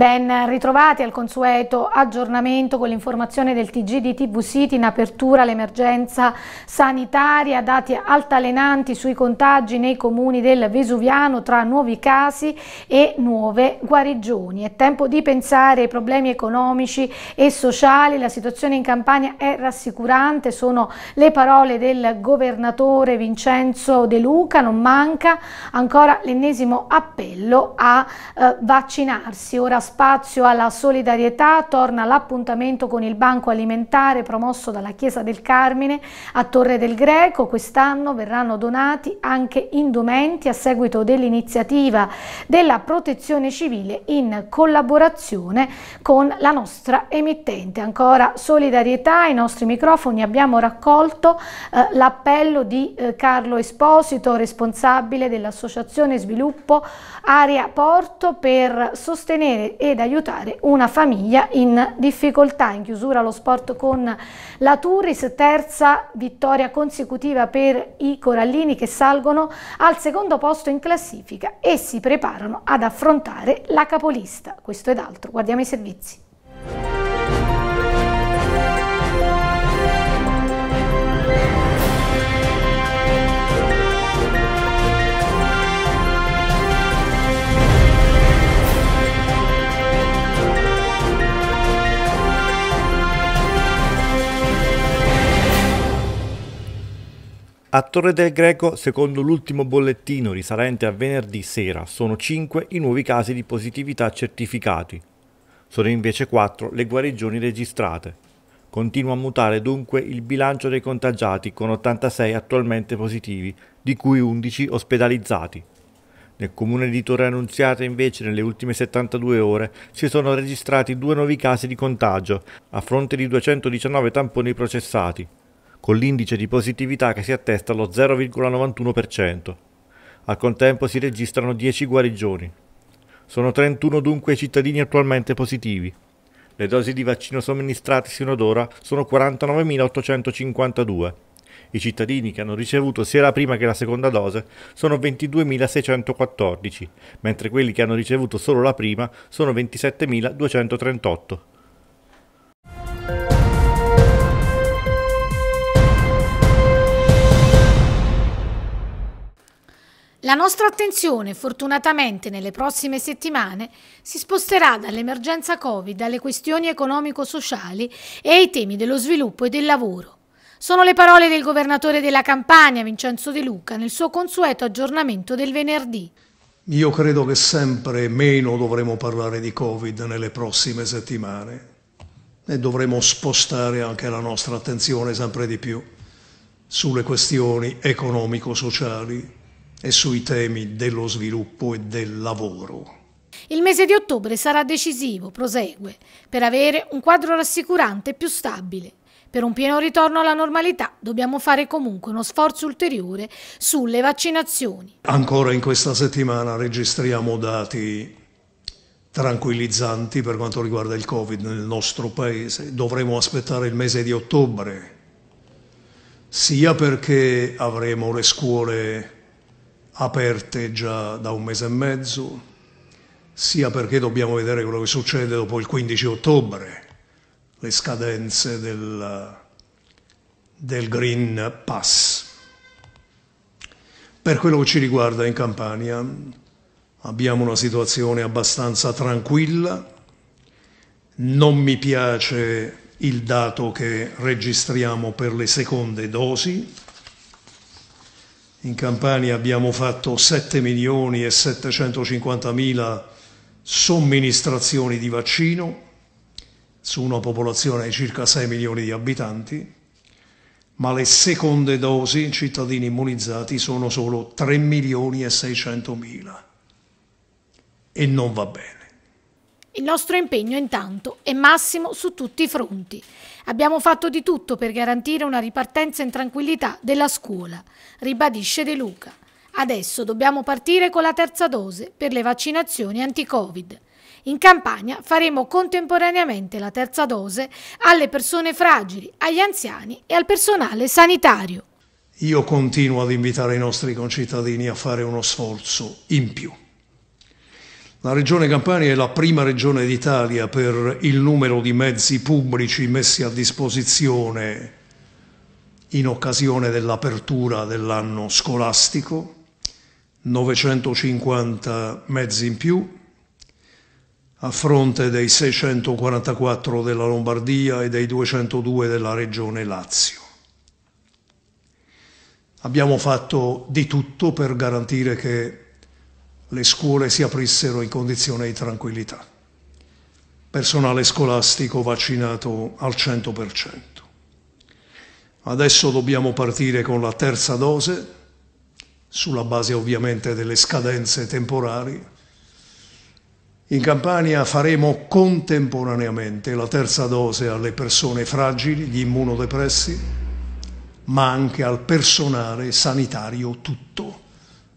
Ben ritrovati al consueto aggiornamento con l'informazione del TG di TV City in apertura all'emergenza sanitaria, dati altalenanti sui contagi nei comuni del Vesuviano tra nuovi casi e nuove guarigioni. È tempo di pensare ai problemi economici e sociali, la situazione in Campania è rassicurante, sono le parole del governatore Vincenzo De Luca, non manca ancora l'ennesimo appello a eh, vaccinarsi. Ora spazio alla solidarietà, torna l'appuntamento con il Banco Alimentare promosso dalla Chiesa del Carmine a Torre del Greco. Quest'anno verranno donati anche indumenti a seguito dell'iniziativa della Protezione Civile in collaborazione con la nostra emittente. Ancora solidarietà, ai nostri microfoni abbiamo raccolto eh, l'appello di eh, Carlo Esposito, responsabile dell'Associazione Sviluppo Aria Porto per sostenere ed aiutare una famiglia in difficoltà. In chiusura lo sport con la Turris, terza vittoria consecutiva per i Corallini che salgono al secondo posto in classifica e si preparano ad affrontare la capolista. Questo ed altro, guardiamo i servizi. A Torre del Greco, secondo l'ultimo bollettino risalente a venerdì sera, sono 5 i nuovi casi di positività certificati. Sono invece 4 le guarigioni registrate. Continua a mutare dunque il bilancio dei contagiati con 86 attualmente positivi, di cui 11 ospedalizzati. Nel comune di Torre Annunziata invece nelle ultime 72 ore si sono registrati due nuovi casi di contagio, a fronte di 219 tamponi processati con l'indice di positività che si attesta allo 0,91%. Al contempo si registrano 10 guarigioni. Sono 31 dunque i cittadini attualmente positivi. Le dosi di vaccino somministrate sino ad ora sono 49.852. I cittadini che hanno ricevuto sia la prima che la seconda dose sono 22.614, mentre quelli che hanno ricevuto solo la prima sono 27.238. La nostra attenzione, fortunatamente, nelle prossime settimane si sposterà dall'emergenza Covid alle questioni economico-sociali e ai temi dello sviluppo e del lavoro. Sono le parole del governatore della Campania, Vincenzo De Luca, nel suo consueto aggiornamento del venerdì. Io credo che sempre meno dovremo parlare di Covid nelle prossime settimane e dovremo spostare anche la nostra attenzione sempre di più sulle questioni economico-sociali e sui temi dello sviluppo e del lavoro. Il mese di ottobre sarà decisivo, prosegue, per avere un quadro rassicurante e più stabile. Per un pieno ritorno alla normalità dobbiamo fare comunque uno sforzo ulteriore sulle vaccinazioni. Ancora in questa settimana registriamo dati tranquillizzanti per quanto riguarda il Covid nel nostro Paese. Dovremo aspettare il mese di ottobre, sia perché avremo le scuole aperte già da un mese e mezzo, sia perché dobbiamo vedere quello che succede dopo il 15 ottobre, le scadenze del, del Green Pass. Per quello che ci riguarda in Campania abbiamo una situazione abbastanza tranquilla, non mi piace il dato che registriamo per le seconde dosi, in Campania abbiamo fatto 7 milioni e 750 mila somministrazioni di vaccino su una popolazione di circa 6 milioni di abitanti, ma le seconde dosi cittadini immunizzati sono solo 3 milioni e 600 mila e non va bene. Il nostro impegno intanto è massimo su tutti i fronti. Abbiamo fatto di tutto per garantire una ripartenza in tranquillità della scuola, ribadisce De Luca. Adesso dobbiamo partire con la terza dose per le vaccinazioni anti-Covid. In Campania faremo contemporaneamente la terza dose alle persone fragili, agli anziani e al personale sanitario. Io continuo ad invitare i nostri concittadini a fare uno sforzo in più. La regione Campania è la prima regione d'Italia per il numero di mezzi pubblici messi a disposizione in occasione dell'apertura dell'anno scolastico, 950 mezzi in più, a fronte dei 644 della Lombardia e dei 202 della regione Lazio. Abbiamo fatto di tutto per garantire che le scuole si aprissero in condizione di tranquillità. Personale scolastico vaccinato al 100%. Adesso dobbiamo partire con la terza dose, sulla base ovviamente delle scadenze temporali. In Campania faremo contemporaneamente la terza dose alle persone fragili, gli immunodepressi, ma anche al personale sanitario tutto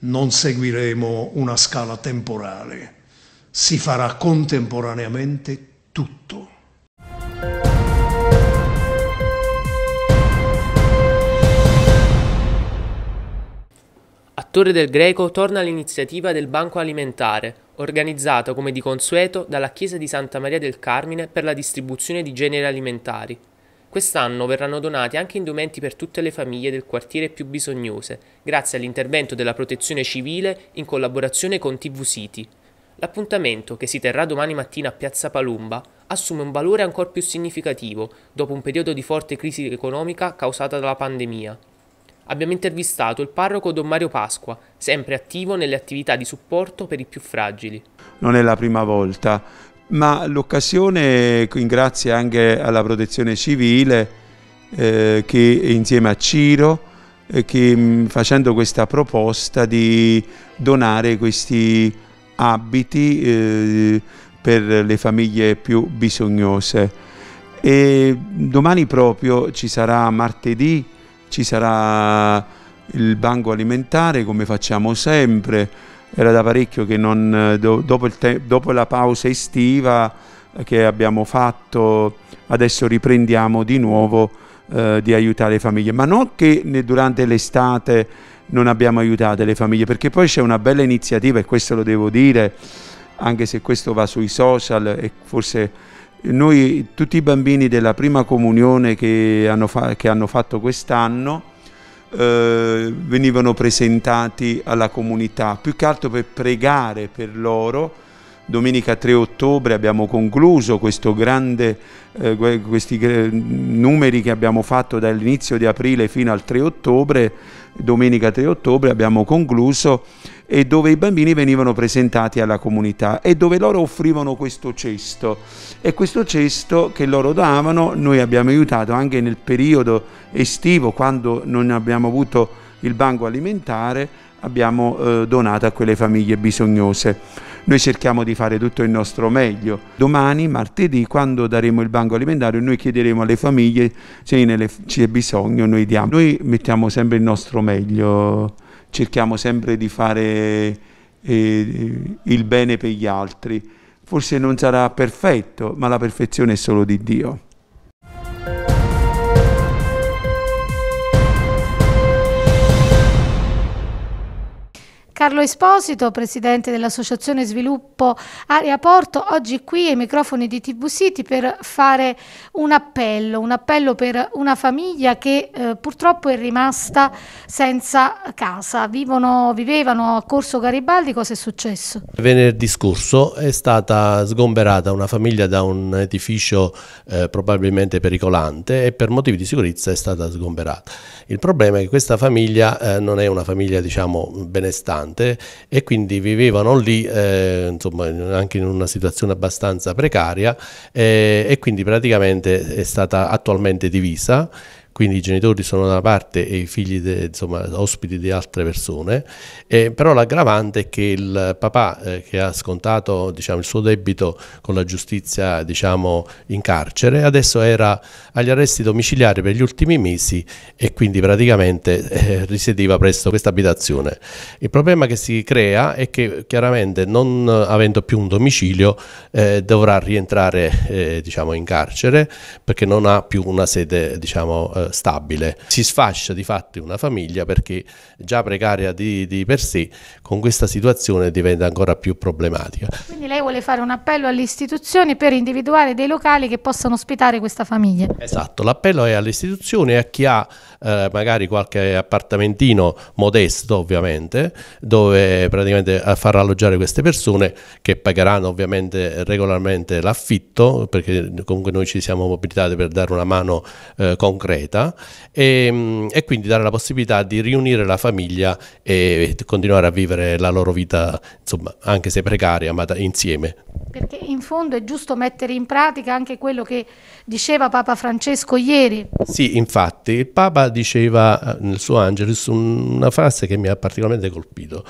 non seguiremo una scala temporale, si farà contemporaneamente tutto. A Torre del Greco torna l'iniziativa del Banco Alimentare, organizzata come di consueto dalla Chiesa di Santa Maria del Carmine per la distribuzione di generi alimentari. Quest'anno verranno donati anche indumenti per tutte le famiglie del quartiere più bisognose, grazie all'intervento della Protezione Civile in collaborazione con TV City. L'appuntamento, che si terrà domani mattina a Piazza Palumba, assume un valore ancora più significativo dopo un periodo di forte crisi economica causata dalla pandemia. Abbiamo intervistato il parroco Don Mario Pasqua, sempre attivo nelle attività di supporto per i più fragili. Non è la prima volta ma l'occasione, grazie anche alla protezione civile, eh, che insieme a Ciro, eh, che mm, facendo questa proposta di donare questi abiti eh, per le famiglie più bisognose. E domani proprio ci sarà martedì, ci sarà il banco alimentare come facciamo sempre, era da parecchio che non, eh, do, dopo, te- dopo la pausa estiva eh, che abbiamo fatto, adesso riprendiamo di nuovo eh, di aiutare le famiglie, ma non che durante l'estate non abbiamo aiutato le famiglie, perché poi c'è una bella iniziativa e questo lo devo dire, anche se questo va sui social e forse noi tutti i bambini della prima comunione che hanno, fa- che hanno fatto quest'anno, eh, venivano presentati alla comunità, più che altro per pregare per loro. Domenica 3 ottobre abbiamo concluso grande, eh, questi numeri che abbiamo fatto dall'inizio di aprile fino al 3 ottobre. Domenica 3 ottobre abbiamo concluso e dove i bambini venivano presentati alla comunità e dove loro offrivano questo cesto e questo cesto che loro davano noi abbiamo aiutato anche nel periodo estivo quando non abbiamo avuto il banco alimentare abbiamo eh, donato a quelle famiglie bisognose. Noi cerchiamo di fare tutto il nostro meglio. Domani, martedì, quando daremo il banco alimentare, noi chiederemo alle famiglie se c'è bisogno, noi diamo. Noi mettiamo sempre il nostro meglio cerchiamo sempre di fare eh, eh, il bene per gli altri. Forse non sarà perfetto, ma la perfezione è solo di Dio. Carlo Esposito, presidente dell'Associazione Sviluppo Aria Porto, oggi qui ai microfoni di TV City per fare un appello, un appello per una famiglia che eh, purtroppo è rimasta senza casa. Vivono, vivevano a Corso Garibaldi, cosa è successo? Venerdì scorso è stata sgomberata una famiglia da un edificio eh, probabilmente pericolante e per motivi di sicurezza è stata sgomberata. Il problema è che questa famiglia eh, non è una famiglia diciamo benestante, importante e quindi vivevano lì eh, insomma anche in una situazione abbastanza precaria eh, e quindi praticamente è stata attualmente divisa quindi i genitori sono da una parte e i figli, de, insomma, ospiti di altre persone, eh, però l'aggravante è che il papà eh, che ha scontato diciamo, il suo debito con la giustizia diciamo, in carcere, adesso era agli arresti domiciliari per gli ultimi mesi e quindi praticamente eh, risiedeva presso questa abitazione. Il problema che si crea è che chiaramente non avendo più un domicilio eh, dovrà rientrare eh, diciamo, in carcere perché non ha più una sede diciamo, eh, stabile. Si sfascia di fatto una famiglia perché già precaria di, di, per sé con questa situazione diventa ancora più problematica. Quindi lei vuole fare un appello alle istituzioni per individuare dei locali che possano ospitare questa famiglia? Esatto, l'appello è alle istituzioni e a chi ha eh, magari qualche appartamentino modesto ovviamente, dove praticamente far alloggiare queste persone che pagheranno ovviamente regolarmente l'affitto, perché comunque noi ci siamo mobilitati per dare una mano eh, concreta e, ehm, e, quindi dare la possibilità di riunire la famiglia e continuare a vivere la loro vita, insomma, anche se precaria, ma insieme perché in fondo è giusto mettere in pratica anche quello che diceva Papa Francesco ieri. Sì, infatti, il Papa diceva eh, nel suo Angelus una frase che mi ha particolarmente colpito,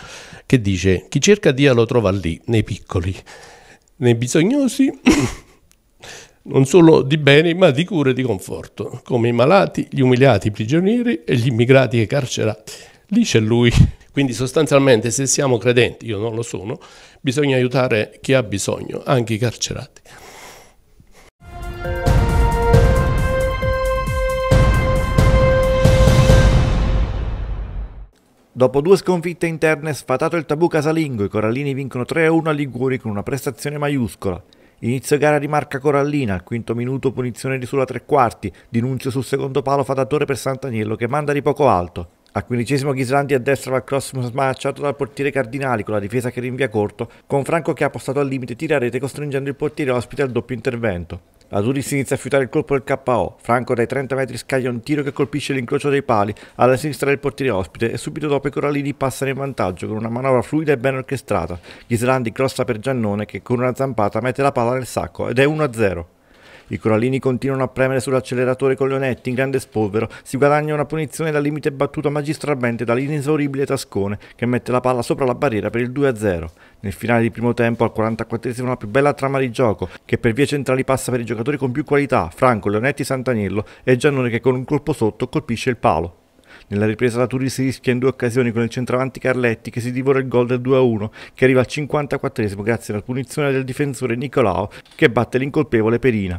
che dice chi cerca Dio lo trova lì, nei piccoli, nei bisognosi, non solo di beni, ma di cure e di conforto, come i malati, gli umiliati, i prigionieri e gli immigrati e carcerati. Lì c'è lui. Quindi sostanzialmente se siamo credenti, io non lo sono, bisogna aiutare chi ha bisogno, anche i carcerati. Dopo due sconfitte interne, sfatato il tabù casalingo, i Corallini vincono 3-1 a Liguri con una prestazione maiuscola. Inizio gara di marca Corallina, al quinto minuto punizione di sola tre quarti, dinunzio sul secondo palo fatatore per Sant'Agnello che manda di poco alto. Al quindicesimo Ghislandi a addestra al cross smanciato dal portiere Cardinali con la difesa che rinvia corto, con Franco che ha postato al limite tira a rete costringendo il portiere ospite al doppio intervento. La Duris inizia a fiutare il colpo del KO, Franco dai 30 metri scaglia un tiro che colpisce l'incrocio dei pali alla sinistra del portiere ospite e subito dopo i Corallini passano in vantaggio con una manovra fluida e ben orchestrata. Ghislandi crossa per Giannone che con una zampata mette la palla nel sacco ed è 1-0. I corallini continuano a premere sull'acceleratore con Leonetti in grande spolvero, si guadagna una punizione dal limite battuta magistralmente dall'inesauribile Tascone che mette la palla sopra la barriera per il 2-0. Nel finale di primo tempo al 44esimo la più bella trama di gioco che per vie centrali passa per i giocatori con più qualità, Franco, Leonetti, Santanello e Giannone che con un colpo sotto colpisce il palo. Nella ripresa la Turi si rischia in due occasioni con il centravanti Carletti che si divora il gol del 2-1 che arriva al 54 esimo grazie alla punizione del difensore Nicolao che batte l'incolpevole Perina.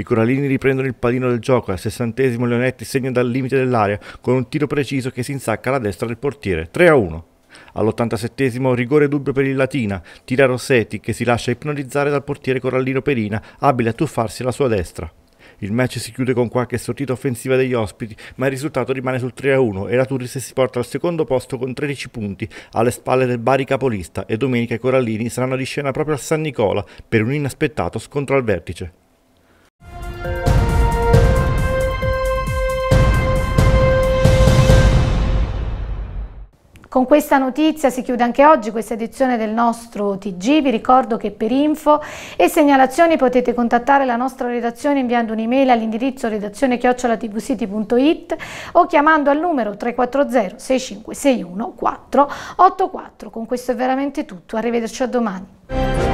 I Corallini riprendono il pallino del gioco. Al sessantesimo Leonetti segna dal limite dell'area con un tiro preciso che si insacca alla destra del portiere. 3 a 1. All'87 rigore dubbio per il Latina, tira Rossetti che si lascia ipnotizzare dal portiere Corallino Perina, abile a tuffarsi alla sua destra. Il match si chiude con qualche sortita offensiva degli ospiti, ma il risultato rimane sul 3-1 e la Turris si porta al secondo posto con 13 punti alle spalle del Bari capolista e domenica i Corallini saranno di scena proprio a San Nicola per un inaspettato scontro al vertice. Con questa notizia si chiude anche oggi questa edizione del nostro TG. Vi ricordo che per info e segnalazioni potete contattare la nostra redazione inviando un'email all'indirizzo redazione chiocciolatvcity.it o chiamando al numero 340 6561 484. Con questo è veramente tutto. Arrivederci a domani.